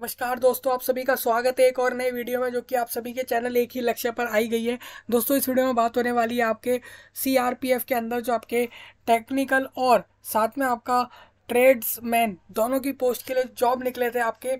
नमस्कार दोस्तों आप सभी का स्वागत है एक और नए वीडियो में जो कि आप सभी के चैनल एक ही लक्ष्य पर आई गई है दोस्तों इस वीडियो में बात होने वाली है आपके सीआरपीएफ के अंदर जो आपके टेक्निकल और साथ में आपका ट्रेड्समैन दोनों की पोस्ट के लिए जॉब निकले थे आपके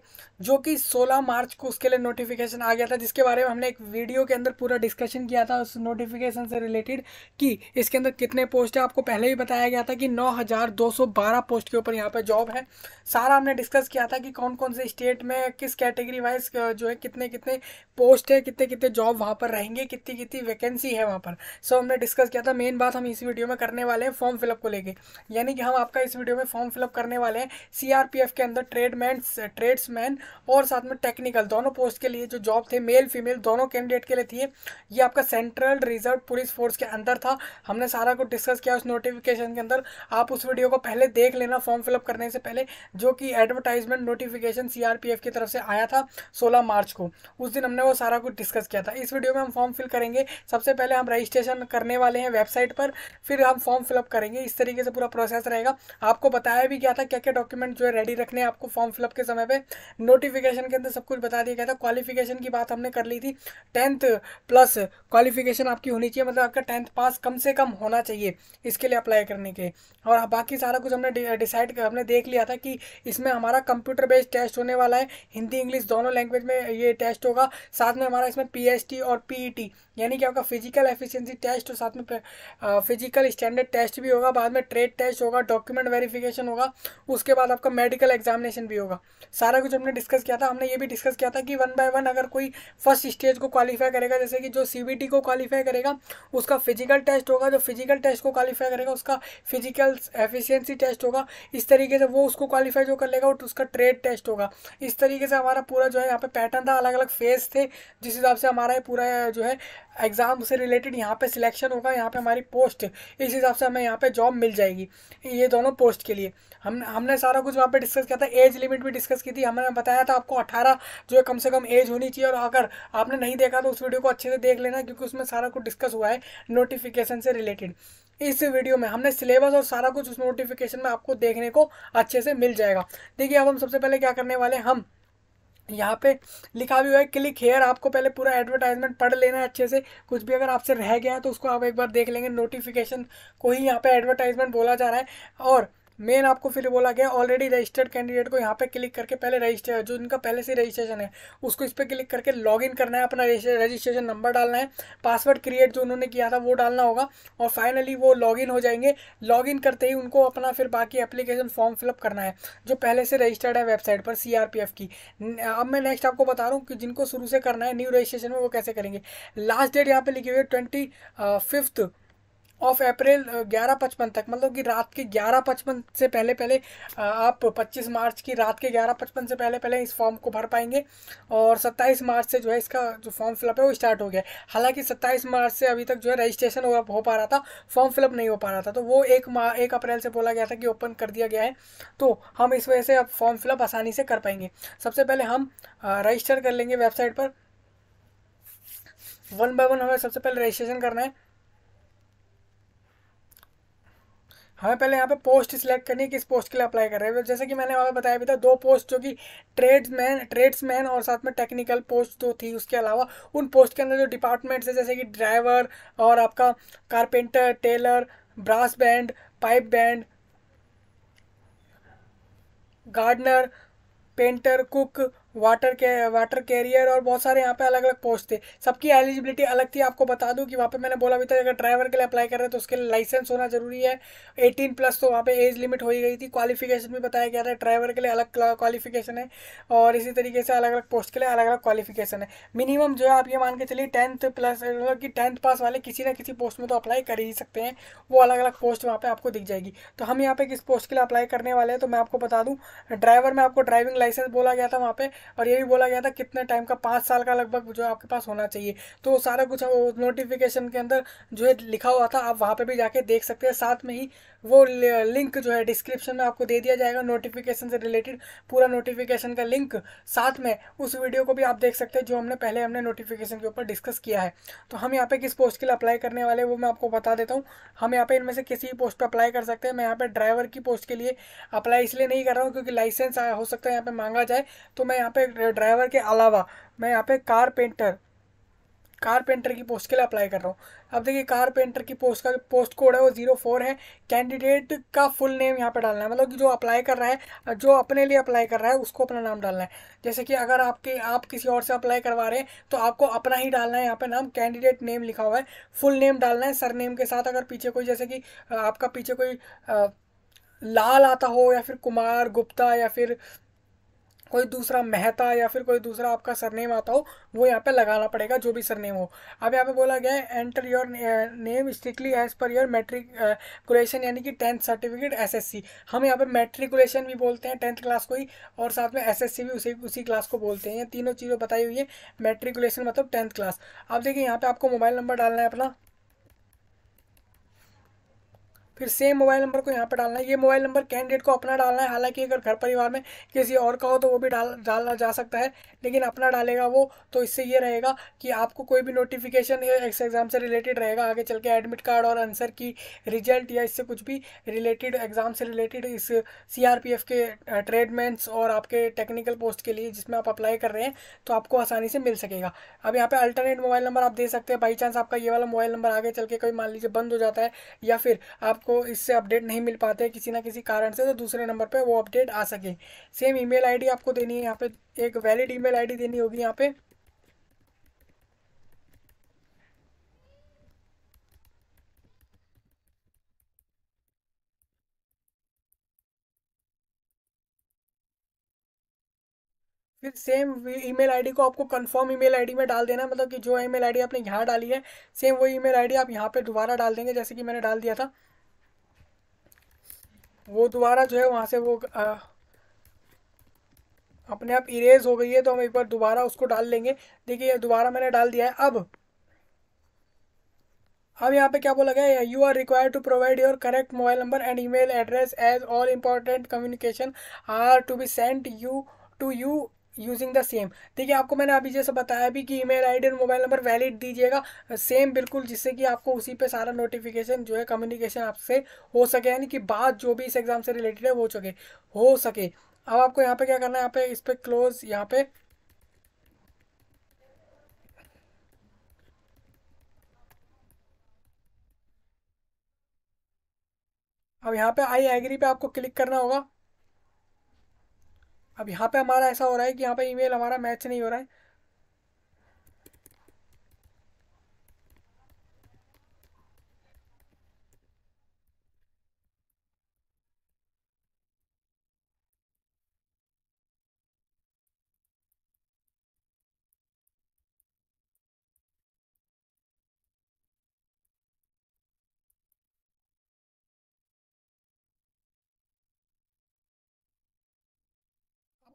जो कि 16 मार्च को उसके लिए नोटिफिकेशन आ गया था जिसके बारे में हमने एक वीडियो के अंदर पूरा डिस्कशन किया था उस नोटिफिकेशन से रिलेटेड कि इसके अंदर कितने पोस्ट है आपको पहले ही बताया गया था कि 9,212 पोस्ट के ऊपर यहाँ पर जॉब है सारा हमने डिस्कस किया था कि कौन कौन से स्टेट में किस कैटेगरी वाइज जो है कितने कितने पोस्ट है कितने कितने जॉब वहाँ पर रहेंगे कितनी कितनी वैकेंसी है वहाँ पर सो हमने डिस्कस किया था मेन बात हम इस वीडियो में करने वाले हैं फॉर्म फिलअप को लेकर यानी कि हम आपका इस वीडियो में फॉर्म फिलअप करने वाले हैं सीआरपीएफ के अंदर ट्रेडमैन ट्रेड्समैन और साथ में टेक्निकल दोनों पोस्ट के लिए जो जॉब थे मेल फीमेल दोनों कैंडिडेट के लिए थी ये आपका सेंट्रल रिजर्व पुलिस फोर्स के अंदर था हमने सारा कुछ डिस्कस किया उस नोटिफिकेशन के अंदर आप उस वीडियो को पहले देख लेना फॉर्म फिलअप करने से पहले जो कि एडवर्टाइजमेंट नोटिफिकेशन सीआरपीएफ की तरफ से आया था सोलह मार्च को उस दिन हमने वो सारा कुछ डिस्कस किया था इस वीडियो में हम फॉर्म फिल करेंगे सबसे पहले हम रजिस्ट्रेशन करने वाले हैं वेबसाइट पर फिर हम फॉर्म फिलअप करेंगे इस तरीके से पूरा प्रोसेस रहेगा आपको बताया बताया भी गया था क्या क्या डॉक्यूमेंट जो है रेडी रखने हैं आपको फॉर्म फिलअप के समय पे नोटिफिकेशन के अंदर सब कुछ बता दिया गया था क्वालिफिकेशन की बात हमने कर ली थी टेंथ प्लस क्वालिफिकेशन आपकी होनी चाहिए मतलब आपका टेंथ पास कम से कम होना चाहिए इसके लिए अप्लाई करने के और बाकी सारा कुछ हमने डिसाइड हमने देख लिया था कि इसमें हमारा कंप्यूटर बेस्ड टेस्ट होने वाला है हिंदी इंग्लिश दोनों लैंग्वेज में ये टेस्ट होगा साथ में हमारा इसमें पी और पी e यानी कि आपका फिजिकल एफिशियंसी टेस्ट और साथ में फिजिकल स्टैंडर्ड टेस्ट भी होगा बाद में ट्रेड टेस्ट होगा डॉक्यूमेंट वेरिफिकेशन होगा उसके बाद आपका मेडिकल एग्जामिनेशन भी होगा सारा कुछ हमने डिस्कस किया था हमने ये भी डिस्कस किया था कि वन बाय वन अगर कोई फर्स्ट स्टेज को क्वालिफाई करेगा जैसे कि जो सी को क्वालिफाई करेगा उसका फिजिकल टेस्ट होगा जो फिजिकल टेस्ट को क्वालिफाई करेगा उसका फिजिकल एफिशियंसी टेस्ट होगा इस तरीके से वो उसको क्वालिफाई जो कर लेगा उसका ट्रेड टेस्ट होगा इस तरीके से हमारा पूरा जो है यहाँ पे पैटर्न था अलग अलग फेज थे जिस हिसाब से हमारा पूरा जो है एग्ज़ाम से रिलेटेड यहाँ पे सिलेक्शन होगा यहाँ पे हमारी पोस्ट इस हिसाब से हमें यहाँ पे जॉब मिल जाएगी ये दोनों पोस्ट के लिए हम हमने सारा कुछ वहाँ पे डिस्कस किया था एज लिमिट भी डिस्कस की थी हमने बताया था आपको 18 जो है कम से कम एज होनी चाहिए और अगर आपने नहीं देखा तो उस वीडियो को अच्छे से देख लेना क्योंकि उसमें सारा कुछ डिस्कस हुआ है नोटिफिकेशन से रिलेटेड इस वीडियो में हमने सिलेबस और सारा कुछ उस नोटिफिकेशन में आपको देखने को अच्छे से मिल जाएगा देखिए अब हम सबसे पहले क्या करने वाले हम यहाँ पे लिखा भी हुआ है क्लिक हेयर आपको पहले पूरा एडवर्टाइजमेंट पढ़ लेना है अच्छे से कुछ भी अगर आपसे रह गया है तो उसको आप एक बार देख लेंगे नोटिफिकेशन को ही यहाँ पे एडवर्टाइजमेंट बोला जा रहा है और मेन आपको फिर बोला गया ऑलरेडी रजिस्टर्ड कैंडिडेट को यहाँ पे क्लिक करके पहले रजिस्टर जो इनका पहले से रजिस्ट्रेशन है उसको इस पर क्लिक करके लॉगिन करना है अपना रजिस्ट्रेशन नंबर डालना है पासवर्ड क्रिएट जो उन्होंने किया था वो डालना होगा और फाइनली वो लॉगिन हो जाएंगे लॉगिन करते ही उनको अपना फिर बाकी एप्लीकेशन फॉर्म फिलअप करना है जो पहले से रजिस्टर्ड है वेबसाइट पर सी की अब मैं नेक्स्ट आपको बता रहा हूँ कि जिनको शुरू से करना है न्यू रजिस्ट्रेशन में वो कैसे करेंगे लास्ट डेट यहाँ पर लिखी हुई है twenty fifth uh, of April ग्यारह पचपन तक मतलब कि रात के ग्यारह पचपन से पहले पहले आप पच्चीस मार्च की रात के ग्यारह पचपन से पहले पहले इस फॉर्म को भर पाएंगे और सत्ताईस मार्च से जो है इसका जो फॉर्म फिलअप है वो स्टार्ट हो गया हालांकि सत्ताईस मार्च से अभी तक जो है रजिस्ट्रेशन हो, हो पा रहा था फॉर्म फिलअप नहीं हो पा रहा था तो वो एक माह एक अप्रैल से बोला गया था कि ओपन कर दिया गया है तो हम इस वजह से अब फॉर्म फिलअप आसानी से कर पाएंगे सबसे पहले हम रजिस्टर कर लेंगे वेबसाइट पर वन बाय वन हमें सबसे पहले रजिस्ट्रेशन करना है हमें पहले यहाँ पे पोस्ट सिलेक्ट करनी है किस पोस्ट के लिए अप्लाई कर रहे हैं जैसे कि मैंने वहाँ पे बताया भी था दो पोस्ट जो कि ट्रेड्समैन ट्रेड्समैन और साथ में टेक्निकल पोस्ट जो थी उसके अलावा उन पोस्ट के अंदर जो डिपार्टमेंट्स है जैसे कि ड्राइवर और आपका carpenter tailor brass band pipe band gardener painter cook water के वाटर कैरियर और बहुत सारे यहाँ पे अलग अलग पोस्ट थे सबकी एलिजिबिलिटी अलग थी आपको बता दूँ कि वहाँ पे मैंने बोला भी था अगर ड्राइवर के लिए अप्लाई कर रहे हैं तो उसके लिए लाइसेंस होना जरूरी है एटीन प्लस तो वहाँ पे एज लिमिट हो ही गई थी क्वालिफिकेशन भी बताया गया था ड्राइवर के लिए अलग क्वालिफिकेशन है और इसी तरीके से अलग अलग पोस्ट के लिए अलग अलग क्वालिफिकेशन है मिनिमम जो है आप ये मान के चलिए टेंथ प्लस मतलब कि टेंथ पास वाले किसी ना किसी पोस्ट में तो अप्लाई कर ही सकते हैं वो अलग अलग पोस्ट वहाँ पर आपको दिख जाएगी तो हम यहाँ पे किस पोस्ट के लिए अप्लाई करने वाले हैं तो मैं आपको बता दूँ ड्राइवर में आपको ड्राइविंग लाइसेंस बोला गया था वहाँ पर और यही बोला गया था कितने टाइम का पाँच साल का लगभग जो आपके पास होना चाहिए तो सारा कुछ नोटिफिकेशन के अंदर जो है लिखा हुआ था आप वहाँ पर भी जाके देख सकते हैं साथ में ही वो लिंक जो है डिस्क्रिप्शन में आपको दे दिया जाएगा नोटिफिकेशन से रिलेटेड पूरा नोटिफिकेशन का लिंक साथ में उस वीडियो को भी आप देख सकते हैं जो हमने पहले हमने नोटिफिकेशन के ऊपर डिस्कस किया है तो हम यहाँ पे किस पोस्ट के लिए अप्लाई करने वाले वो मैं आपको बता देता हूँ हम यहाँ पे इनमें से किसी भी पोस्ट पर अप्लाई कर सकते हैं मैं यहाँ पर ड्राइवर की पोस्ट के लिए अप्लाई इसलिए नहीं कर रहा हूँ क्योंकि लाइसेंस हो सकता है यहाँ पर मांगा जाए तो मैं यहाँ पे ड्राइवर के अलावा मैं यहाँ पे पेंटर कारपेंटर की पोस्ट के लिए अप्लाई कर रहा हूँ अब देखिए कारपेंटर की पोस्ट का पोस्ट कोड है वो जीरो फोर है कैंडिडेट का फुल नेम यहाँ पे डालना है मतलब कि जो अप्लाई कर रहा है जो अपने लिए अप्लाई कर रहा है उसको अपना नाम डालना है जैसे कि अगर आपके आप किसी और से अप्लाई करवा रहे हैं तो आपको अपना ही डालना है यहाँ पर नाम कैंडिडेट नेम लिखा हुआ है फुल नेम डालना है सर नेम के साथ अगर पीछे कोई जैसे कि आपका पीछे कोई लाल आता हो या फिर कुमार गुप्ता या फिर कोई दूसरा मेहता या फिर कोई दूसरा आपका सरनेम आता हो वो यहाँ पे लगाना पड़ेगा जो भी सरनेम हो अब यहाँ पे बोला गया है enter your name strictly as per your matriculation यानी कि टेंथ सर्टिफिकेट एसएससी हम यहाँ पे मेट्रिकुलेशन भी बोलते हैं टेंथ क्लास को ही और साथ में एसएससी भी उसी उसी क्लास को बोलते हैं तीनों चीज़ें बताई हुई है मेट्रिकुलेशन मतलब टेंथ क्लास अब देखिए यहाँ पर आपको मोबाइल नंबर डालना है अपना फिर सेम मोबाइल नंबर को यहाँ पर डालना है ये मोबाइल नंबर कैंडिडेट को अपना डालना है हालांकि अगर घर परिवार में किसी और का हो तो वो भी डाल डालना जा सकता है लेकिन अपना डालेगा वो तो इससे ये रहेगा कि आपको कोई भी नोटिफिकेशन या इस एग्ज़ाम से रिलेटेड रहेगा आगे चल के एडमिट कार्ड और आंसर की रिजल्ट या इससे कुछ भी रिलेटेड एग्ज़ाम से रिलेटेड इस सी के ट्रेडमेंट्स और आपके टेक्निकल पोस्ट के लिए जिसमें आप अप्लाई कर रहे हैं तो आपको आसानी से मिल सकेगा अब यहाँ पर अल्टरनेट मोबाइल नंबर आप दे सकते हैं बाई चांस आपका ये वाला मोबाइल नंबर आगे चल के कभी मान लीजिए बंद हो जाता है या फिर आप आपको इससे अपडेट नहीं मिल पाते हैं किसी ना किसी कारण से तो दूसरे नंबर पे वो अपडेट आ सके सेम ईमेल आईडी आपको देनी है यहाँ पे एक वैलिड ईमेल आईडी देनी होगी यहाँ पे फिर सेम ईमेल आईडी को आपको कंफर्म ईमेल आईडी में डाल देना मतलब कि जो ईमेल आईडी आपने यहाँ डाली है सेम वो ईमेल आईडी आप यहाँ पे दोबारा डाल देंगे जैसे कि मैंने डाल दिया था वो दोबारा जो है वहाँ से वो आ, अपने आप इरेज हो गई है तो हम एक बार दोबारा उसको डाल लेंगे देखिए दोबारा मैंने डाल दिया है अब अब यहाँ पे क्या बोला गया you are required to provide your correct mobile number and email address as all important communication are to be sent you to you using the same ठीक है आपको मैंने अभी जैसे बताया भी कि ईमेल आईडी और मोबाइल नंबर वैलिड दीजिएगा सेम बिल्कुल जिससे कि आपको उसी पे सारा नोटिफिकेशन जो है कम्युनिकेशन आपसे हो सके यानी कि बात जो भी इस एग्ज़ाम से रिलेटेड है वो सके हो सके अब आपको यहाँ पे क्या करना है यहाँ पे इस पर क्लोज यहाँ पे अब यहाँ पे आई एग्री पे आपको क्लिक करना होगा अब यहाँ पे हमारा ऐसा हो रहा है कि यहाँ पे ईमेल हमारा मैच नहीं हो रहा है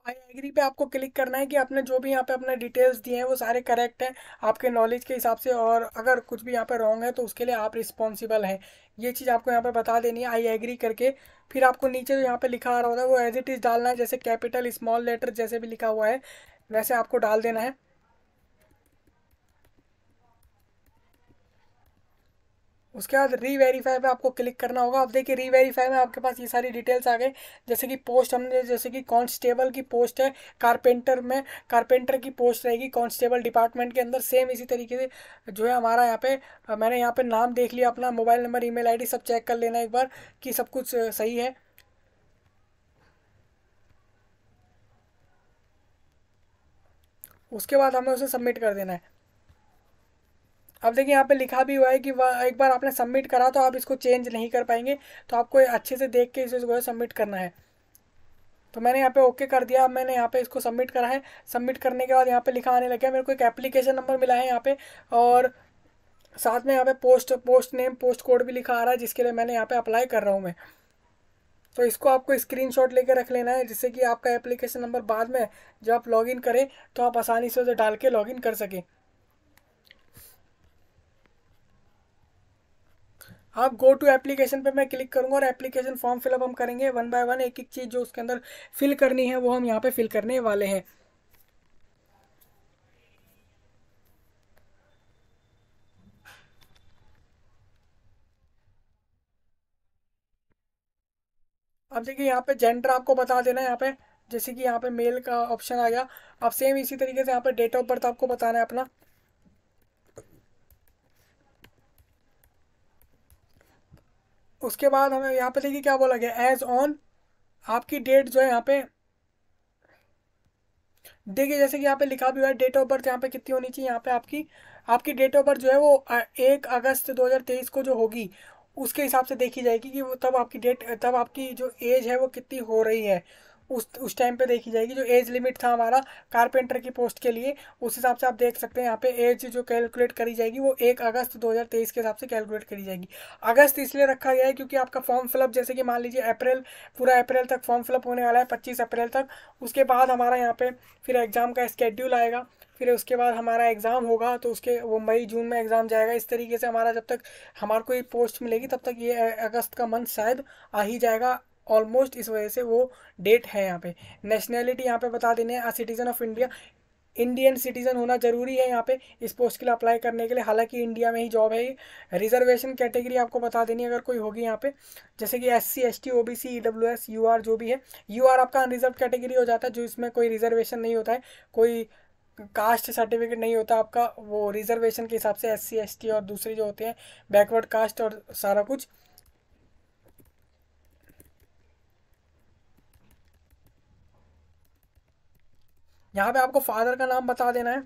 आई एग्री पे आपको क्लिक करना है कि आपने जो भी यहाँ पे अपने डिटेल्स दिए हैं वो सारे करेक्ट हैं आपके नॉलेज के हिसाब से और अगर कुछ भी यहाँ पे रॉन्ग है तो उसके लिए आप रिस्पॉन्सिबल हैं ये चीज़ आपको यहाँ पे बता देनी है आई एग्री करके फिर आपको नीचे जो यहाँ पे लिखा आ रहा होता है वो एज इट इज़ डालना है जैसे कैपिटल स्मॉल लेटर जैसे भी लिखा हुआ है वैसे आपको डाल देना है उसके बाद री वेरीफाई में आपको क्लिक करना होगा आप देखिए री वेरीफाई में आपके पास ये सारी डिटेल्स आ गए जैसे कि पोस्ट हमने जैसे कि कांस्टेबल की पोस्ट है कारपेंटर में कारपेंटर की पोस्ट रहेगी कांस्टेबल डिपार्टमेंट के अंदर सेम इसी तरीके से जो है हमारा यहाँ पे मैंने यहाँ पे नाम देख लिया अपना मोबाइल नंबर ई मेल सब चेक कर लेना एक बार कि सब कुछ सही है उसके बाद हमें उसे सबमिट कर देना है अब देखिए यहाँ पे लिखा भी हुआ है कि एक बार आपने सबमिट करा तो आप इसको चेंज नहीं कर पाएंगे तो आपको अच्छे से देख के इसे जो है सबमिट करना है तो मैंने यहाँ पे ओके कर दिया अब मैंने यहाँ पे इसको सबमिट करा है सबमिट करने के बाद यहाँ पे लिखा आने लग गया मेरे को एक एप्लीकेशन नंबर मिला है यहाँ पे और साथ में यहाँ पे post post name post code भी लिखा आ रहा है जिसके लिए मैंने यहाँ पे अप्लाई कर रहा हूँ मैं तो इसको आपको स्क्रीनशॉट लेकर रख लेना है जिससे कि आपका एप्लीकेशन नंबर बाद में जब आप लॉगिन करें तो आप आसानी से उसे डाल के लॉगिन कर सकें आप गो टू एप्लीकेशन पे मैं क्लिक करूँगा और एप्लीकेशन फॉर्म फिलअप हम करेंगे वन बाय वन एक एक चीज़ जो उसके अंदर फिल करनी है वो हम यहाँ पे फिल करने वाले हैं अब देखिए यहाँ पे जेंडर आपको बता देना है यहाँ पे जैसे कि यहाँ पे मेल का ऑप्शन आ गया आप सेम इसी तरीके से यहाँ पे डेट ऑफ बर्थ आपको बताना है अपना उसके बाद हमें यहाँ पे देखिए क्या बोला गया एज ऑन आपकी डेट जो है यहाँ पे देखिए जैसे कि यहाँ पे लिखा भी हुआ है डेट ऑफ बर्थ यहाँ पे कितनी होनी चाहिए यहाँ पे आपकी आपकी डेट ऑफ बर्थ जो है वो एक अगस्त 2023 को जो होगी उसके हिसाब से देखी जाएगी कि वो तब आपकी डेट तब आपकी जो एज है वो कितनी हो रही है उस उस टाइम पे देखी जाएगी जो एज लिमिट था हमारा कारपेंटर की पोस्ट के लिए उस हिसाब से आप देख सकते हैं यहाँ पे एज जो कैलकुलेट करी जाएगी वो एक अगस्त 2023 के हिसाब से कैलकुलेट करी जाएगी अगस्त इसलिए रखा गया है क्योंकि आपका फॉर्म फिलअप जैसे कि मान लीजिए अप्रैल पूरा अप्रैल तक फॉर्म फिलअप होने वाला है पच्चीस अप्रैल तक उसके बाद हमारा यहाँ पे फिर एग्ज़ाम का स्केड्यूल आएगा फिर उसके बाद हमारा एग्ज़ाम होगा तो उसके वो मई जून में एग्ज़ाम जाएगा इस तरीके से हमारा जब तक हमारे को ये पोस्ट मिलेगी तब तक ये अगस्त का मंथ शायद आ ही जाएगा ऑलमोस्ट इस वजह से वो डेट है यहाँ पे नेशनैलिटी यहाँ पे बता देने हैं citizen of India Indian citizen होना जरूरी है यहाँ पे इस पोस्ट के लिए अप्लाई करने के लिए हालांकि इंडिया में ही जॉब है ये रिजर्वेशन कैटेगरी आपको बता देनी है अगर कोई होगी यहाँ पे जैसे कि S C S T O B C E W S U R जो भी है यू आर आपका अनरिजर्व कैटेगरी हो जाता है जो इसमें कोई रिजर्वेशन नहीं होता है कोई कास्ट सर्टिफिकेट नहीं होता आपका वो रिजर्वेशन के हिसाब से एस सी एस टी और दूसरे जो होते हैं बैकवर्ड कास्ट और सारा कुछ यहाँ पे आपको फादर का नाम बता देना है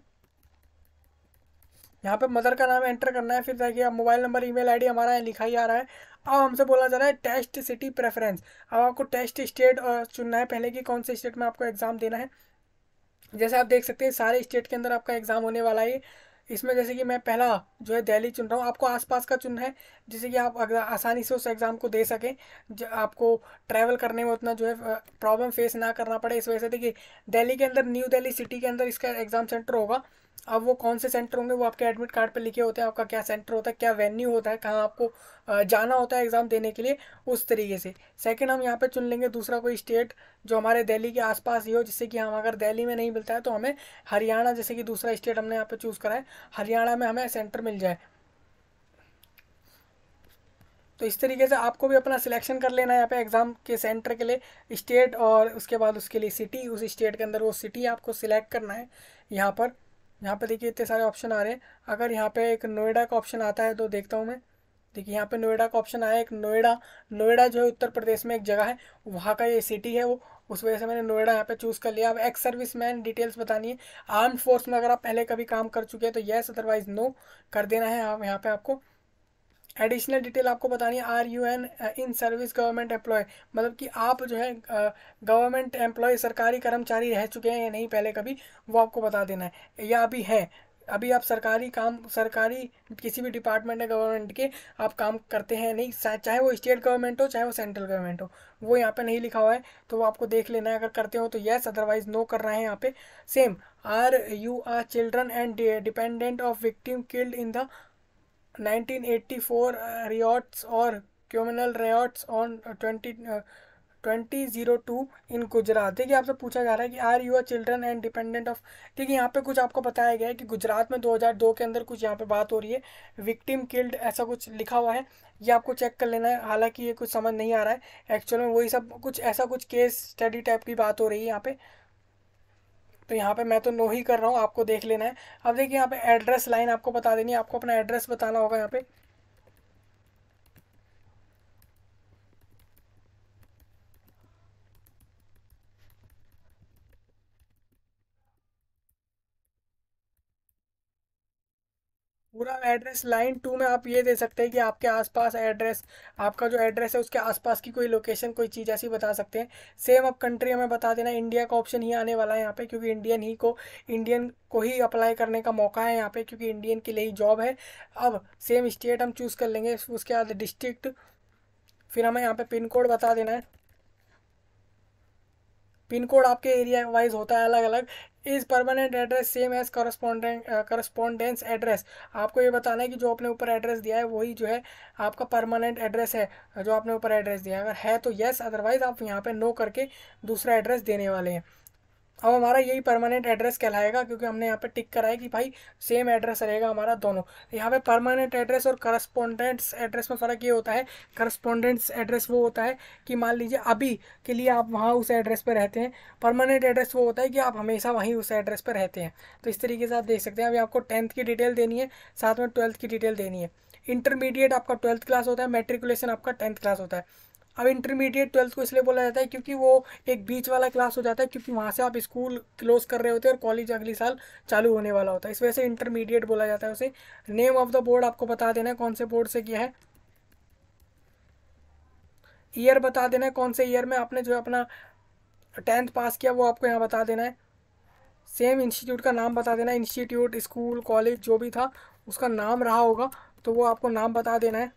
यहाँ पे मदर का नाम एंटर करना है फिर देखिए मोबाइल नंबर ईमेल आईडी हमारा यहाँ लिखा ही आ रहा है अब हमसे बोला जा रहा है टेस्ट सिटी प्रेफरेंस अब आपको टेस्ट स्टेट चुनना है पहले कि कौन से स्टेट में आपको एग्ज़ाम देना है जैसे आप देख सकते हैं सारे स्टेट के अंदर आपका एग्ज़ाम होने वाला है इसमें जैसे कि मैं पहला जो है दिल्ली चुन रहा हूँ आपको आसपास का चुनना है जैसे कि आप अगर आसानी से उस एग्ज़ाम को दे सकें आपको ट्रैवल करने में उतना जो है प्रॉब्लम फेस ना करना पड़े इस वजह से देखिए दिल्ली के अंदर न्यू दिल्ली सिटी के अंदर इसका एग्ज़ाम सेंटर होगा अब वो कौन से सेंटर होंगे वो आपके एडमिट कार्ड पर लिखे होते हैं आपका क्या सेंटर होता है क्या वेन्यू होता है कहाँ आपको जाना होता है एग्ज़ाम देने के लिए उस तरीके से सेकंड हम यहाँ पे चुन लेंगे दूसरा कोई स्टेट जो हमारे दिल्ली के आसपास ही हो जिससे कि हम अगर दिल्ली में नहीं मिलता है तो हमें हरियाणा जैसे कि दूसरा स्टेट हमने यहाँ पर चूज़ करा है हरियाणा में हमें सेंटर मिल जाए तो इस तरीके से आपको भी अपना सिलेक्शन कर लेना है यहाँ पे एग्ज़ाम के सेंटर के लिए स्टेट और उसके बाद उसके लिए सिटी उस स्टेट के अंदर वो सिटी आपको सिलेक्ट करना है यहाँ पर यहाँ पे देखिए इतने सारे ऑप्शन आ रहे हैं अगर यहाँ पे एक नोएडा का ऑप्शन आता है तो देखता हूँ मैं देखिए यहाँ पे नोएडा का ऑप्शन आया एक नोएडा नोएडा जो है उत्तर प्रदेश में एक जगह है वहाँ का ये सिटी है वो उस वजह से मैंने नोएडा यहाँ पे चूज़ कर लिया अब एक्स सर्विस मैन डिटेल्स बतानी है आर्म फोर्स में अगर आप पहले कभी काम कर चुके हैं तो येस अदरवाइज नो कर देना है आप यहाँ पर आपको एडिशनल डिटेल आपको बतानी है are you an in service government employ मतलब कि आप जो है गवर्नमेंट uh, एम्प्लॉय सरकारी कर्मचारी रह चुके हैं या नहीं पहले कभी वो आपको बता देना है या अभी है अभी आप सरकारी काम सरकारी किसी भी डिपार्टमेंट है गवर्नमेंट के आप काम करते हैं नहीं चाहे वो स्टेट गवर्नमेंट हो चाहे वो सेंट्रल गवर्नमेंट हो वो यहाँ पे नहीं लिखा हुआ है तो वो आपको देख लेना है अगर करते हो तो येस अदरवाइज नो कर रहा है यहाँ पे same are you are children and dependent of victim killed in the 1984 uh, riots or communal riots on 20 twenty zero two in Gujarat देखिए आपसे पूछा जा रहा है कि are you are children and dependent of ठीक है यहाँ पे कुछ आपको बताया गया है कि गुजरात में 2002 के अंदर कुछ यहाँ पे बात हो रही है विक्टिम किल्ड ऐसा कुछ लिखा हुआ है ये आपको चेक कर लेना है हालांकि ये कुछ समझ नहीं आ रहा है एक्चुअल में वही सब कुछ ऐसा कुछ केस स्टडी टाइप की बात हो रही है यहाँ पे तो यहाँ पे मैं तो नो ही कर रहा हूँ आपको देख लेना है अब देखिए यहाँ पे एड्रेस लाइन आपको बता देनी है आपको अपना एड्रेस बताना होगा यहाँ पे पूरा एड्रेस लाइन टू में आप ये दे सकते हैं कि आपके आसपास एड्रेस आपका जो एड्रेस है उसके आसपास की कोई लोकेशन कोई चीज़ ऐसी बता सकते हैं सेम आप कंट्री हमें बता देना इंडिया का ऑप्शन ही आने वाला है यहाँ पे क्योंकि इंडियन ही को इंडियन को ही अप्लाई करने का मौका है यहाँ पे क्योंकि इंडियन के लिए ही जॉब है अब सेम स्टेट हम चूज़ कर लेंगे उसके बाद डिस्ट्रिक्ट फिर हमें यहाँ पर पिन कोड बता देना है पिन कोड आपके एरिया वाइज होता है अलग अलग is permanent address same as correspondent correspondence address आपको ये बताना है कि जो आपने ऊपर एड्रेस दिया है वही जो है आपका परमानेंट एड्रेस है जो आपने ऊपर एड्रेस दिया है अगर है तो येस अदरवाइज़ आप यहाँ पर नो करके दूसरा एड्रेस देने वाले हैं अब हमारा यही परमानेंट एड्रेस कहलाएगा क्योंकि हमने यहाँ पे टिक कराया कि भाई सेम एड्रेस रहेगा हमारा दोनों यहाँ पे परमानेंट एड्रेस और करस्पोंडेंट्स एड्रेस में फ़र्क ये होता है करस्पोंडेंट्स एड्रेस वो होता है कि मान लीजिए अभी के लिए आप वहाँ उस एड्रेस पर रहते हैं परमानेंट एड्रेस वो होता है कि आप हमेशा वहीं उस एड्रेस पर रहते हैं तो इस तरीके से आप देख सकते हैं अभी आपको टेंथ की डिटेल देनी है साथ में ट्वेल्थ की डिटेल देनी है इंटरमीडिएट आपका ट्वेल्थ क्लास होता है मेट्रिकुलेशन आपका टेंथ क्लास होता है अब इंटरमीडिएट ट्वेल्थ को इसलिए बोला जाता है क्योंकि वो एक बीच वाला क्लास हो जाता है क्योंकि वहाँ से आप स्कूल क्लोज कर रहे होते हैं और कॉलेज अगले साल चालू होने वाला होता है इस वजह से इंटरमीडिएट बोला जाता है उसे नेम ऑफ द बोर्ड आपको बता देना है कौन से बोर्ड से किया है ईयर बता देना है कौन से ईयर में आपने जो अपना टेंथ पास किया वो आपको यहाँ बता देना है सेम इंस्टीट्यूट का नाम बता देना इंस्टीट्यूट स्कूल कॉलेज जो भी था उसका नाम रहा होगा तो वो आपको नाम बता देना है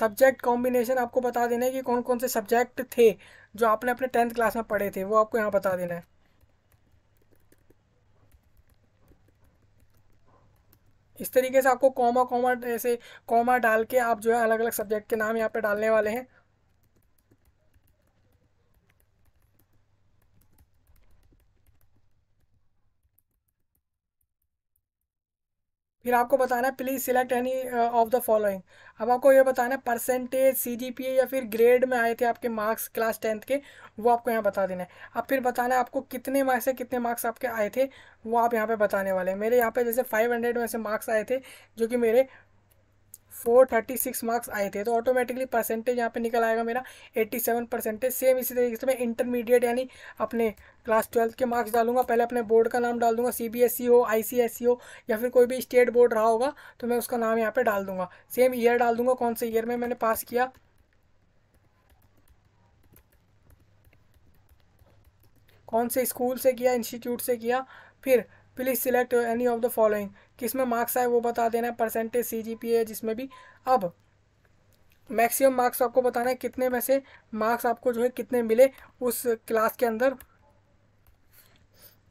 सब्जेक्ट कॉम्बिनेशन आपको बता देना है कि कौन कौन से सब्जेक्ट थे जो आपने अपने टेंथ क्लास में पढ़े थे वो आपको यहाँ बता देना है इस तरीके से आपको कॉमा कॉमा ऐसे कॉमा डाल के आप जो है अलग अलग सब्जेक्ट के नाम यहाँ पे डालने वाले हैं फिर आपको बताना है please select any of the following अब आपको ये बताना है percentage C G P A या फिर ग्रेड में आए थे आपके मार्क्स क्लास टेंथ के वो आपको यहाँ बता देना है अब फिर बताना है आपको कितने मार्क्स से कितने मार्क्स आपके आए थे वो आप यहाँ पे बताने वाले हैं मेरे यहाँ पे जैसे 500 में से मार्क्स आए थे जो कि मेरे फोर थर्टी सिक्स मार्क्स आए थे तो ऑटोमेटिकली परसेंटेज यहाँ पे निकल आएगा मेरा एट्टी सेवन परसेंटेज सेम इसी तरीके से मैं इंटरमीडिएट यानी अपने क्लास ट्वेल्थ के मार्क्स डालूंगा पहले अपने बोर्ड का नाम डाल दूंगा सी बी एस ई हो आई सी एस ई हो या फिर कोई भी स्टेट बोर्ड रहा होगा तो मैं उसका नाम यहाँ पर डाल दूंगा सेम ईयर डाल दूंगा कौन से ईयर में मैंने पास किया कौन से स्कूल से किया इंस्टीट्यूट से किया फिर please select any of the following किस में मार्क्स आए वो बता देना है परसेंटेज सी जी पी है जिसमें भी अब मैक्सिमम मार्क्स आपको बताना है कितने में से मार्क्स आपको जो है कितने मिले उस क्लास के अंदर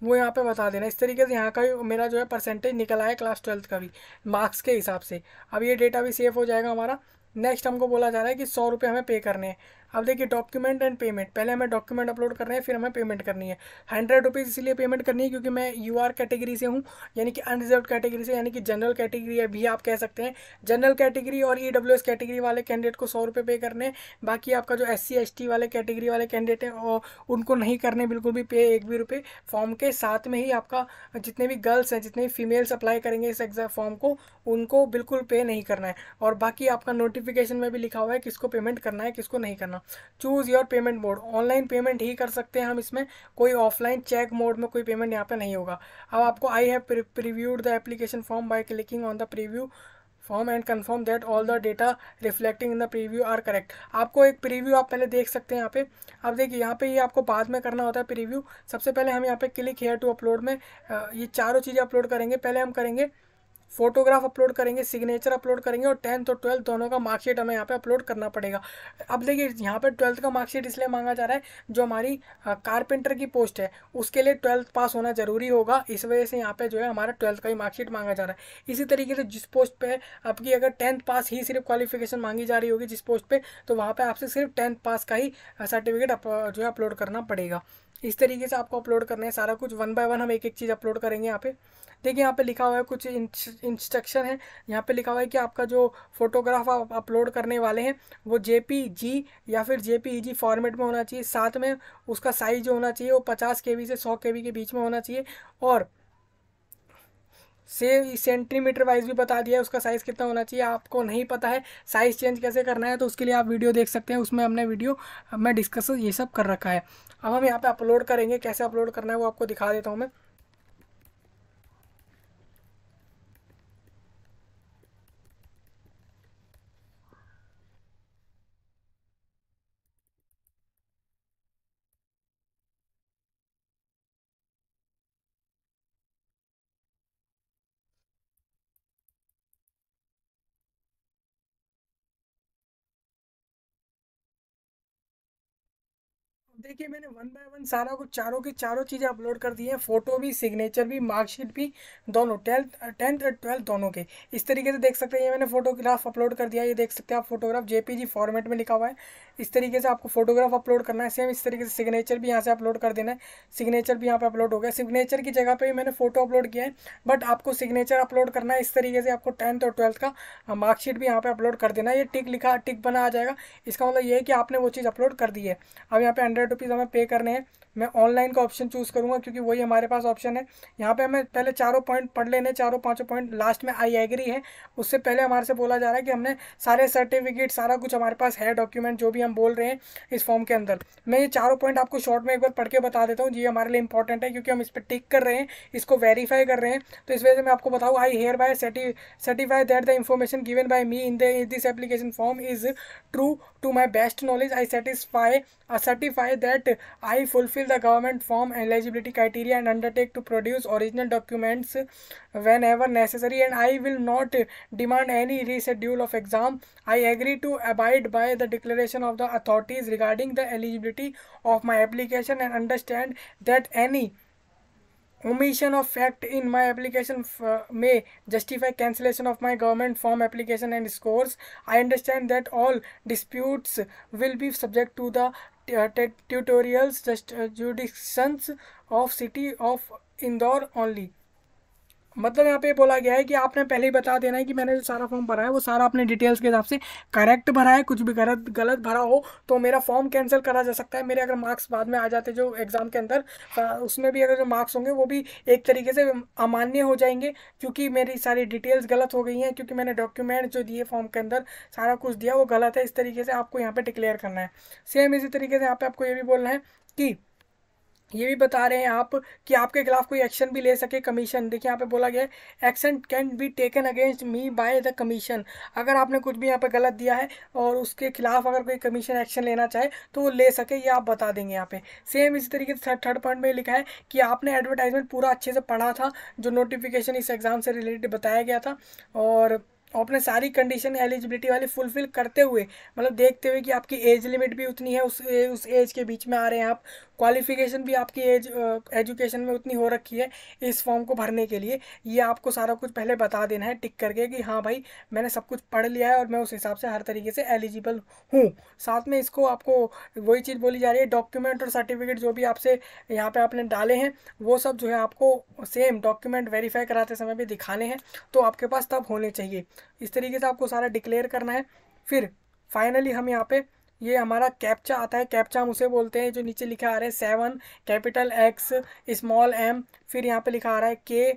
वो यहाँ पे बता देना इस तरीके से यहाँ का भी मेरा जो है परसेंटेज निकल आया क्लास ट्वेल्थ का भी मार्क्स के हिसाब से अब ये डेटा भी सेफ हो जाएगा हमारा नेक्स्ट हमको बोला जा रहा है कि सौ रुपये हमें पे करने हैं अब देखिए डॉक्यूमेंट एंड पेमेंट पहले हमें डॉक्यूमेंट अपलोड करना है फिर हमें पेमेंट करनी है हंड्रेड रुपीज़ इसलिए पेमेंट करनी है क्योंकि मैं यू आर कैटेगरी से हूँ यानी कि अनरिजर्व कैटेगरी से यानी कि जनरल कैटेगरी है भी आप कह सकते हैं जनरल कैटेगरी और ई डब्ल्यू एस कैटेगरी वाले कैंडिडेट को सौ रुपये पे करने बाकी आपका जो एस सी एस टी वाले कैटेगरी वाले कैंडिडेट हैं उनको नहीं करने बिल्कुल भी पे एक भी रुपये फॉर्म के साथ में ही आपका जितने भी गर्ल्स हैं जितने भी फीमेल्स अप्लाई करेंगे इस एग्जाम फॉर्म को उनको बिल्कुल पे नहीं करना है और बाकी आपका नोटिफिकेशन में भी लिखा हुआ है किसको पेमेंट करना है किसको नहीं करना choose your payment mode online payment ही कर सकते हैं हम इसमें कोई ऑफलाइन चेक मोड में कोई पेमेंट यहाँ पे नहीं होगा अब आपको I have previewed the application form by clicking on the preview form and confirm that all the data reflecting in the preview are correct आपको एक प्रीव्यू आप पहले देख सकते हैं यहाँ पे अब देखिए यहाँ पे ये यह आपको बाद में करना होता है प्रीव्यू सबसे पहले हम यहाँ पे क्लिक हेयर टू अपलोड में ये चारों चीज़ें अपलोड करेंगे पहले हम करेंगे फोटोग्राफ अपलोड करेंगे सिग्नेचर अपलोड करेंगे और टेंथ और ट्वेल्थ दोनों का मार्कशीट हमें यहाँ पे अपलोड करना पड़ेगा अब देखिए यहाँ पे ट्वेल्थ का मार्कशीट इसलिए मांगा जा रहा है जो हमारी कारपेंटर की पोस्ट है उसके लिए ट्वेल्थ पास होना ज़रूरी होगा इस वजह से यहाँ पे जो है हमारा ट्वेल्थ का ही मार्कशीट मांगा जा रहा है इसी तरीके से जिस पोस्ट पर आपकी अगर टेंथ पास ही सिर्फ क्वालिफिकेशन मांगी जा रही होगी जिस पोस्ट पर तो वहाँ पर आपसे सिर्फ टेंथ पास का ही सर्टिफिकेट जो है अपलोड करना पड़ेगा इस तरीके से आपको अपलोड करना है सारा कुछ वन बाय वन हम एक एक चीज़ अपलोड करेंगे यहाँ पे देखिए यहाँ पे लिखा हुआ है कुछ इंस्ट्रक्शन है यहाँ पे लिखा हुआ है कि आपका जो फोटोग्राफ आप अपलोड करने वाले हैं वो जे या फिर जे फॉर्मेट e में होना चाहिए साथ में उसका साइज जो होना चाहिए वो पचास के से सौ के के बीच में होना चाहिए और से सेंटीमीटर वाइज भी बता दिया है उसका साइज़ कितना होना चाहिए आपको नहीं पता है साइज़ चेंज कैसे करना है तो उसके लिए आप वीडियो देख सकते हैं उसमें हमने वीडियो मैं डिस्कस ये सब कर रखा है अब हम यहाँ पर अपलोड करेंगे कैसे अपलोड करना है वो आपको दिखा देता हूँ मैं देखिए मैंने वन बाय वन सारा कुछ चारों की चारों चीज़ें अपलोड कर दी हैं फोटो भी सिग्नेचर भी मार्कशीट भी दोनों टेंथ टेंथ और ट्वेल्थ दोनों के इस तरीके से देख सकते हैं ये मैंने फोटोग्राफ अपलोड कर दिया ये देख सकते हैं आप फोटोग्राफ जेपीजी फॉर्मेट में लिखा हुआ है इस तरीके से आपको फोटोग्राफ अपलोड करना है सेम इस तरीके से सिग्नेचर भी यहाँ से अपलोड कर देना है सिग्नेचर भी यहाँ पर अपलोड हो गया सिग्नेचर की जगह पर भी मैंने फोटो अपलोड किया है बट आपको सिग्नेचर अपलोड करना है इस तरीके से आपको टेंथ और ट्वेल्थ का मार्कशीट भी यहाँ पर अपलोड कर देना है ये टिक लिखा टिक बना आ जाएगा इसका मतलब ये है कि आपने वो चीज़ अपलोड कर दी है अब यहाँ पर हंड्रेड टू रुपीज़ हमें पे करने हैं मैं ऑनलाइन का ऑप्शन चूज़ करूँगा क्योंकि वही हमारे पास ऑप्शन है यहाँ पे हमें पहले चारों पॉइंट पढ़ लेने चारों पांचों पॉइंट लास्ट में आई एग्री है उससे पहले हमारे से बोला जा रहा है कि हमने सारे सर्टिफिकेट सारा कुछ हमारे पास है डॉक्यूमेंट जो भी हम बोल रहे हैं इस फॉर्म के अंदर मैं ये चारों पॉइंट आपको शॉर्ट में एक बार पढ़ के बता देता हूँ ये हमारे लिए इंपॉर्टेंट है क्योंकि हम इस पर टिक कर रहे हैं इसको वेरीफाई कर रहे हैं तो इस वजह से मैं आपको बताऊँ I hereby certify that the information given by me in this application form is true to my best knowledge I satisfy certify that I fulfil will the government form eligibility criteria and undertake to produce original documents whenever necessary and I will not demand any reschedule of exam. I agree to abide by the declaration of the authorities regarding the eligibility of my application and understand that any omission of fact in my application may justify cancellation of my government form application and scores. I understand that all disputes will be subject to the tutorials just jurisdictions of city of Indore only. मतलब यहाँ पे बोला गया है कि आपने पहले ही बता देना है कि मैंने जो सारा फॉर्म भरा है वो सारा अपने डिटेल्स के हिसाब से करेक्ट भरा है कुछ भी गलत गलत भरा हो तो मेरा फॉर्म कैंसिल करा जा सकता है मेरे अगर मार्क्स बाद में आ जाते जो एग्ज़ाम के अंदर हाँ, उसमें भी अगर जो मार्क्स होंगे वो भी एक तरीके से अमान्य हो जाएंगे क्योंकि मेरी सारी डिटेल्स गलत हो गई हैं क्योंकि मैंने डॉक्यूमेंट जो दिए फॉर्म के अंदर सारा कुछ दिया वो गलत है इस तरीके से आपको यहाँ पर डिक्लेयर करना है सेम इसी तरीके से यहाँ पर आपको ये भी बोलना है कि ये भी बता रहे हैं आप कि आपके खिलाफ कोई एक्शन भी ले सके कमीशन देखिए यहाँ पे बोला गया है action can be taken against me by the commission अगर आपने कुछ भी यहाँ पे गलत दिया है और उसके खिलाफ अगर कोई कमीशन एक्शन लेना चाहे तो वो ले सके ये आप बता देंगे यहाँ पे सेम इसी तरीके से थर्ड पॉइंट में लिखा है कि आपने एडवर्टाइजमेंट पूरा अच्छे से पढ़ा था जो नोटिफिकेशन इस एग्ज़ाम से रिलेटेड बताया गया था और अपने सारी कंडीशन एलिजिबिलिटी वाली फुलफिल करते हुए मतलब देखते हुए कि आपकी एज लिमिट भी उतनी है उस उस एज के बीच में आ रहे हैं आप क्वालिफिकेशन भी आपकी एज एजुकेशन में उतनी हो रखी है इस फॉर्म को भरने के लिए ये आपको सारा कुछ पहले बता देना है टिक करके कि हाँ भाई मैंने सब कुछ पढ़ लिया है और मैं उस हिसाब से हर तरीके से एलिजिबल हूँ साथ में इसको आपको वही चीज़ बोली जा रही है डॉक्यूमेंट और सर्टिफिकेट जो भी आपसे यहाँ पर आपने डाले हैं वो सब जो है आपको सेम डॉक्यूमेंट वेरीफाई कराते समय भी दिखाने हैं तो आपके पास तब होने चाहिए इस तरीके से आपको सारा डिक्लेयर करना है फिर फाइनली हम यहाँ पे ये हमारा कैप्चा आता है कैप्चा हम उसे बोलते हैं जो नीचे लिखा आ रहा है seven capital X small M फिर यहाँ पे लिखा आ रहा है के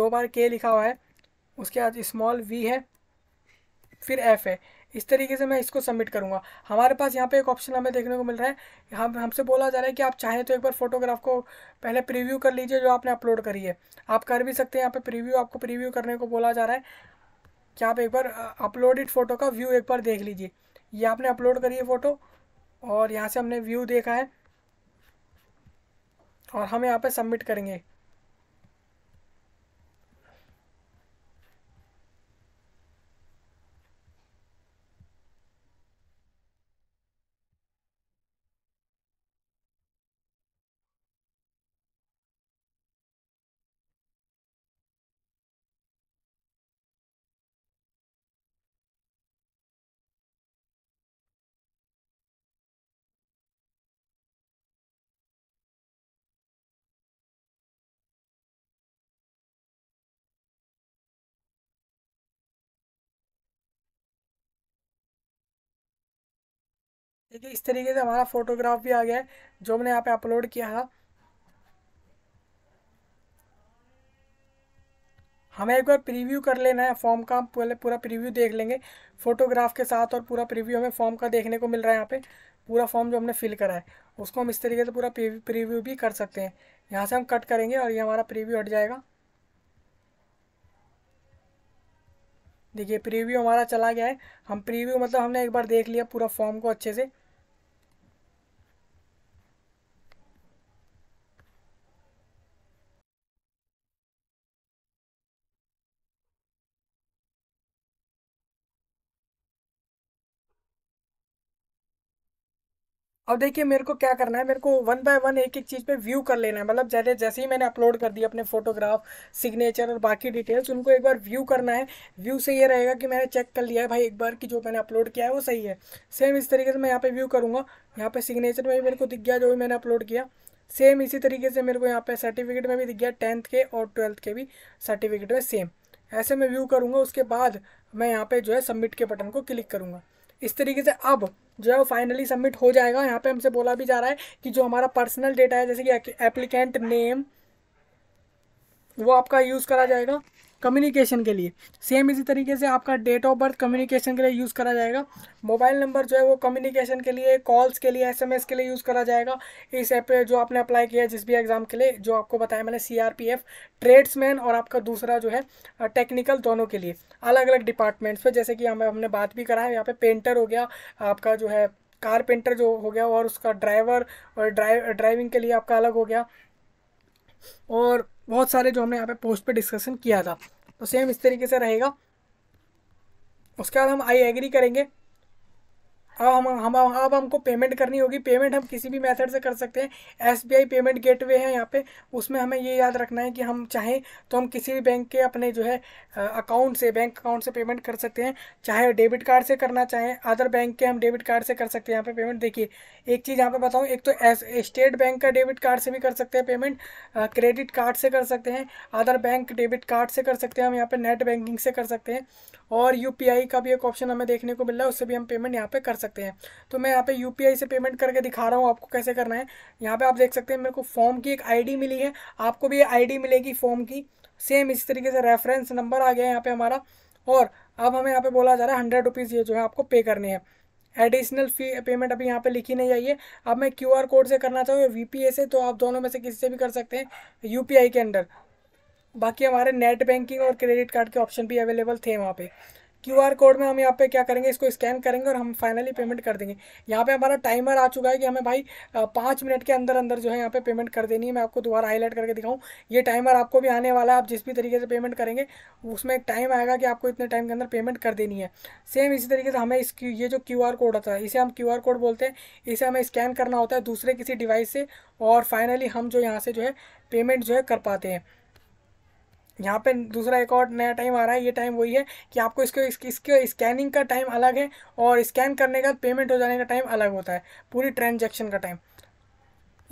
दो बार के लिखा हुआ है उसके बाद स्मॉल वी है फिर एफ है इस तरीके से मैं इसको सबमिट करूँगा हमारे पास यहाँ पे एक ऑप्शन हमें देखने को मिल रहा है हम हमसे बोला जा रहा है कि आप चाहें तो एक बार फोटोग्राफ को पहले प्रीव्यू कर लीजिए जो आपने अपलोड करी है आप कर भी सकते हैं यहाँ पे प्रीव्यू आपको प्रीव्यू करने को बोला जा रहा है कि आप एक बार अपलोडेड फ़ोटो का व्यू एक बार देख लीजिए ये आपने अपलोड करी है फ़ोटो और यहाँ से हमने व्यू देखा है और हम यहाँ पे सबमिट करेंगे ठीक है इस तरीके से हमारा फोटोग्राफ भी आ गया है जो हमने यहाँ पे अपलोड किया है हमें एक बार प्रीव्यू कर लेना है फॉर्म का पहले पूरा प्रीव्यू देख लेंगे फोटोग्राफ के साथ और पूरा प्रीव्यू हमें फॉर्म का देखने को मिल रहा है यहाँ पे पूरा फॉर्म जो हमने फिल करा है उसको हम इस तरीके से पूरा प्रीव्यू भी कर सकते हैं यहाँ से हम कट करेंगे और ये हमारा प्रीव्यू हट जाएगा देखिए प्रीव्यू हमारा चला गया है हम प्रीव्यू मतलब हमने एक बार देख लिया पूरा फॉर्म को अच्छे से अब देखिए मेरे को क्या करना है मेरे को वन बाय वन एक एक चीज़ पे व्यू कर लेना है मतलब जैसे जैसे ही मैंने अपलोड कर दिया अपने फोटोग्राफ सिग्नेचर और बाकी डिटेल्स उनको एक बार व्यू करना है व्यू से ये रहेगा कि मैंने चेक कर लिया है भाई एक बार कि जो मैंने अपलोड किया है वो सही है सेम इस तरीके से मैं यहाँ पे व्यू करूँगा यहाँ पर सिग्नेचर में भी मेरे को दिख गया जो भी मैंने अपलोड किया सेम इसी तरीके से मेरे को यहाँ पे सर्टिफिकेट में भी दिख गया टेंथ के और ट्वेल्थ के भी सर्टिफिकेट में सेम ऐसे मैं व्यू करूँगा उसके बाद मैं यहाँ पे जो है सबमिट के बटन को क्लिक करूँगा इस तरीके से अब जो है वो फाइनली सबमिट हो जाएगा यहाँ पे हमसे बोला भी जा रहा है कि जो हमारा पर्सनल डेटा है जैसे कि एप्लीकेंट नेम वो आपका यूज़ करा जाएगा कम्युनिकेशन के लिए सेम इसी तरीके से आपका डेट ऑफ बर्थ कम्युनिकेशन के लिए यूज़ करा जाएगा मोबाइल नंबर जो है वो कम्युनिकेशन के लिए कॉल्स के लिए एसएमएस के लिए यूज़ करा जाएगा इस ऐप पे जो आपने अप्लाई किया जिस भी एग्ज़ाम के लिए जो आपको बताया मैंने सी ट्रेड्समैन और आपका दूसरा जो है टेक्निकल दोनों के लिए अलग अलग डिपार्टमेंट्स पर जैसे कि हमें हमने बात भी करा है यहाँ पर पेंटर हो गया आपका जो है कारपेंटर जो हो गया और उसका ड्राइवर और ड्राइव ड्राइविंग के लिए आपका अलग हो गया और बहुत सारे जो हमने यहाँ पे पोस्ट पे डिस्कशन किया था तो सेम इस तरीके से रहेगा उसके बाद हम आई एग्री करेंगे अब हम हम अब हमको पेमेंट करनी होगी पेमेंट हम किसी भी मेथड से कर सकते हैं एस पेमेंट गेटवे है यहाँ पे उसमें हमें ये याद रखना है कि हम चाहें तो हम किसी भी बैंक के अपने जो है अकाउंट से बैंक अकाउंट से पेमेंट कर सकते हैं चाहे डेबिट कार्ड से करना चाहें अदर बैंक के हम डेबिट कार्ड से कर सकते हैं यहाँ पे पेमेंट देखिए एक चीज़ यहाँ पर बताऊँ एक तो स्टेट बैंक का डेबिट कार्ड से भी कर सकते हैं पेमेंट क्रेडिट कार्ड से कर सकते हैं अदर बैंक डेबिट कार्ड से कर सकते हैं हम यहाँ पर नेट बैंकिंग से कर सकते हैं और यू का भी एक ऑप्शन हमें देखने को मिल रहा है उससे भी हम पेमेंट यहाँ पर कर सकते हैं तो मैं यहाँ पे यूपीआई से पेमेंट करके दिखा रहा हूँ आपको कैसे करना है यहाँ पे आप देख सकते हैं मेरे को फॉर्म की एक आईडी मिली है आपको भी आईडी मिलेगी फॉर्म की सेम इसी तरीके से रेफरेंस नंबर आ गया है यहाँ पे हमारा और अब हमें यहाँ पे बोला जा रहा है हंड्रेड रुपीज़ ये जो है आपको पे करने हैं एडिशनल फी पेमेंट अभी यहाँ पे लिखी नहीं आई है अब मैं क्यू आर कोड से करना चाहूँ या वी से तो आप दोनों में से किसी से भी कर सकते हैं यू के अंडर बाकी हमारे नेट बैंकिंग और क्रेडिट कार्ड के ऑप्शन भी अवेलेबल थे वहाँ पे क्यू आर कोड में हम यहाँ पे क्या करेंगे इसको स्कैन करेंगे और हम फाइनली पेमेंट कर देंगे यहाँ पे हमारा टाइमर आ चुका है कि हमें भाई पाँच मिनट के अंदर अंदर जो है यहाँ पे पेमेंट कर देनी है मैं आपको दोबारा हाईलाइट करके दिखाऊँ ये टाइमर आपको भी आने वाला है आप जिस भी तरीके से पेमेंट करेंगे उसमें एक टाइम आएगा कि आपको इतने टाइम के अंदर पेमेंट कर देनी है सेम इसी तरीके से हमें इस ये जो क्यू आर कोड होता है इसे हम क्यू आर कोड बोलते हैं इसे हमें स्कैन करना होता है दूसरे किसी डिवाइस से और फाइनली हम जो यहाँ से जो है पेमेंट जो है कर पाते हैं यहाँ पे दूसरा एक और नया टाइम आ रहा है ये टाइम वही है कि आपको इसको इसके इसके स्कैनिंग का टाइम अलग है और स्कैन करने का पेमेंट हो जाने का टाइम अलग होता है पूरी ट्रांजेक्शन का टाइम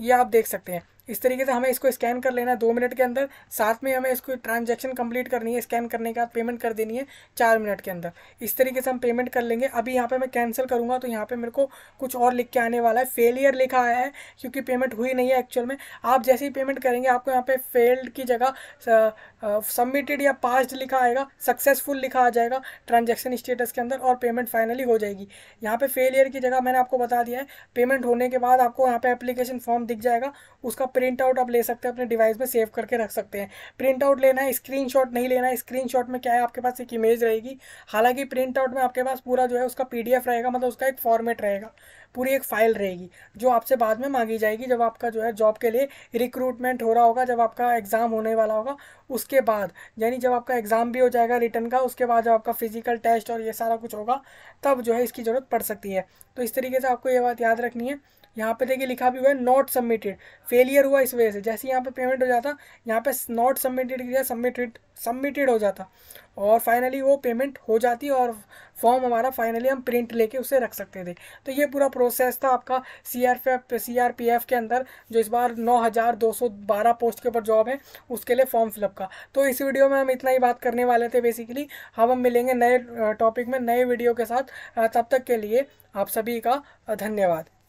ये आप देख सकते हैं इस तरीके से हमें इसको स्कैन कर लेना है दो मिनट के अंदर साथ में हमें इसको ट्रांजेक्शन कंप्लीट करनी है स्कैन करने का पेमेंट कर देनी है चार मिनट के अंदर इस तरीके से हम पेमेंट कर लेंगे अभी यहाँ पर मैं कैंसिल करूँगा तो यहाँ पर मेरे को कुछ और लिख के आने वाला है फेलियर लिखा आया है क्योंकि पेमेंट हुई नहीं है एक्चुअल में आप जैसे ही पेमेंट करेंगे आपको यहाँ पर फेल्ड की जगह सबमिटेड या पास्ट लिखा आएगा सक्सेसफुल लिखा आ जाएगा ट्रांजेक्शन स्टेटस के अंदर और पेमेंट फाइनली हो जाएगी यहाँ पे फेलियर की जगह मैंने आपको बता दिया है पेमेंट होने के बाद आपको यहाँ पे एप्लीकेशन फॉर्म दिख जाएगा उसका प्रिंट आउट आप ले सकते हैं अपने डिवाइस में सेव करके रख सकते हैं प्रिंट आउट लेना है स्क्रीन नहीं लेना है स्क्रीन में क्या है आपके पास एक इमेज रहेगी हालांकि प्रिंट आउट में आपके पास पूरा जो है उसका पी रहेगा मतलब उसका एक फॉर्मेट रहेगा पूरी एक फाइल रहेगी जो आपसे बाद में मांगी जाएगी जब आपका जो है जॉब के लिए रिक्रूटमेंट हो रहा होगा जब आपका एग्ज़ाम होने वाला होगा उसके बाद यानी जब आपका एग्ज़ाम भी हो जाएगा रिटर्न का उसके बाद जब आपका फिजिकल टेस्ट और ये सारा कुछ होगा तब जो है इसकी ज़रूरत पड़ सकती है तो इस तरीके से आपको ये बात याद रखनी है यहाँ पे देखिए लिखा भी हुआ है नॉट सबमिटेड फेलियर हुआ इस वजह से जैसे यहाँ पे पेमेंट हो जाता यहाँ पे नॉट सबमिटेड किया सबमिटेड सबमिटेड हो जाता और फाइनली वो पेमेंट हो जाती और फॉर्म हमारा फाइनली हम प्रिंट लेके उसे रख सकते थे तो ये पूरा प्रोसेस था आपका C R F C R P F के अंदर जो इस बार नौ हज़ार दो सौ बारह पोस्ट के ऊपर जॉब है उसके लिए फॉर्म फिलअप का तो इस वीडियो में हम इतना ही बात करने वाले थे बेसिकली हम हम मिलेंगे नए टॉपिक में नए वीडियो के साथ तब तक के लिए आप सभी का धन्यवाद